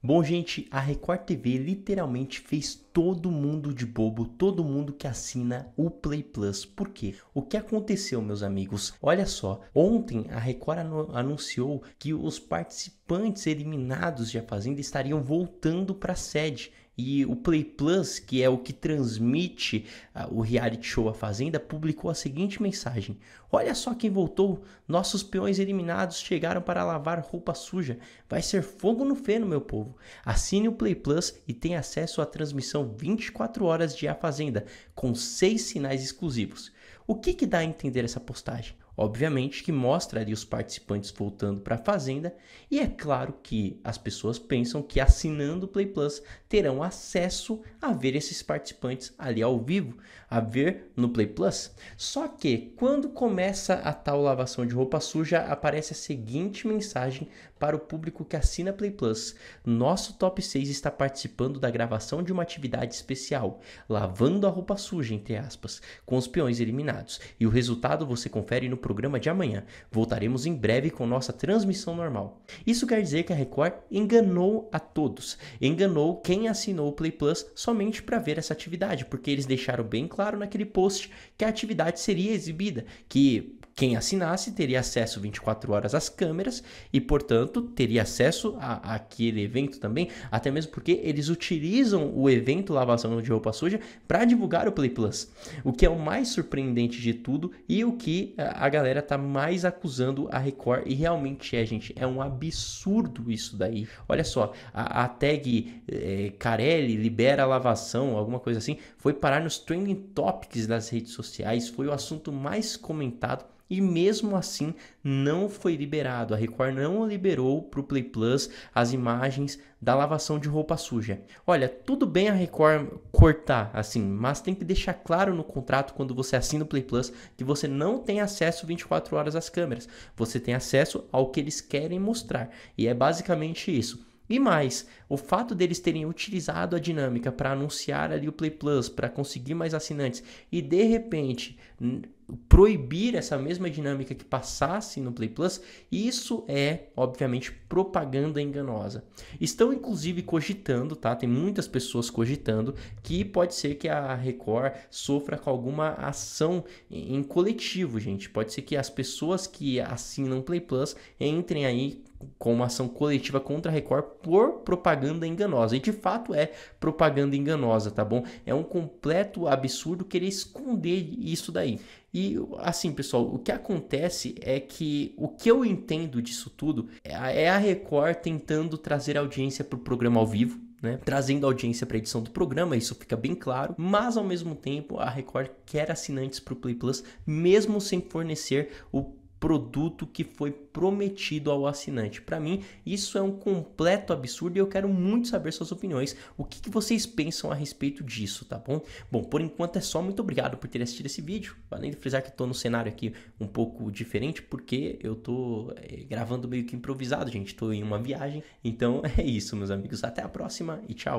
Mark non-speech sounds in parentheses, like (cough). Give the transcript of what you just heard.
Bom, gente, a Record TV literalmente fez todo mundo de bobo, todo mundo que assina o Play Plus. Por quê? O que aconteceu, meus amigos? Olha só, ontem a Record anunciou que os participantes eliminados de A Fazenda estariam voltando para a sede. E o Play Plus, que é o que transmite uh, o reality show A Fazenda, publicou a seguinte mensagem: Olha só quem voltou! Nossos peões eliminados chegaram para lavar roupa suja. Vai ser fogo no feno, meu povo. Assine o Play Plus e tenha acesso à transmissão 24 horas de A Fazenda, com seis sinais exclusivos. O que, que dá a entender essa postagem? Obviamente que mostra ali os participantes voltando para a fazenda, e é claro que as pessoas pensam que assinando o Play Plus terão acesso a ver esses participantes ali ao vivo, a ver no Play Plus. Só que quando começa a tal lavação de roupa suja, aparece a seguinte mensagem para o público que assina Play Plus: Nosso top 6 está participando da gravação de uma atividade especial, lavando a roupa suja, entre aspas, com os peões eliminados. E o resultado você confere no programa de amanhã. Voltaremos em breve com nossa transmissão normal. Isso quer dizer que a Record enganou a todos. Enganou quem assinou o Play Plus somente para ver essa atividade, porque eles deixaram bem claro naquele post que a atividade seria exibida, que quem assinasse teria acesso 24 horas às câmeras e, portanto, teria acesso a, aquele evento também, até mesmo porque eles utilizam o evento Lavação de Roupa Suja para divulgar o Play Plus, o que é o mais surpreendente de tudo e o que eh, a galera tá mais acusando a Record e realmente é, gente, é um absurdo isso daí. Olha só, a, a tag é, Carelli libera lavação, alguma coisa assim, foi parar nos trending topics das redes sociais, foi o assunto mais comentado e mesmo assim não foi liberado. A Record não liberou para o Play Plus as imagens da lavação de roupa suja. Olha, tudo bem a Record cortar assim, mas tem que deixar claro no contrato quando você assina o Play Plus que você não tem acesso 24 horas às câmeras. Você tem acesso ao que eles querem mostrar. E é basicamente isso. E mais, o fato deles terem utilizado a dinâmica para anunciar ali o Play Plus, para conseguir mais assinantes, e de repente proibir essa mesma dinâmica que passasse no Play Plus, isso é, obviamente, propaganda enganosa. Estão inclusive cogitando, tá? Tem muitas pessoas cogitando que pode ser que a Record sofra com alguma ação em coletivo, gente. Pode ser que as pessoas que assinam Play Plus entrem aí com uma ação coletiva contra a Record por propaganda enganosa. E de fato é propaganda enganosa, tá bom? É um completo absurdo querer esconder isso daí. E assim, pessoal, o que acontece é que o que eu entendo disso tudo é a é Record tentando trazer audiência para o programa ao vivo, né, trazendo audiência para a edição do programa, isso fica bem claro, mas ao mesmo tempo a Record quer assinantes para o Play Plus, mesmo sem fornecer o produto que foi prometido ao assinante. Para mim, isso é um completo absurdo e eu quero muito saber suas opiniões. O que, que, vocês pensam a respeito disso, tá bom? Bom, por enquanto é só. Muito obrigado por ter assistido esse vídeo. Além de frisar que estou no cenário aqui um pouco diferente, porque eu estou eh, é, gravando meio que improvisado, gente. Estou em uma viagem. Então (laughs) é isso, meus amigos. Até a próxima e tchau.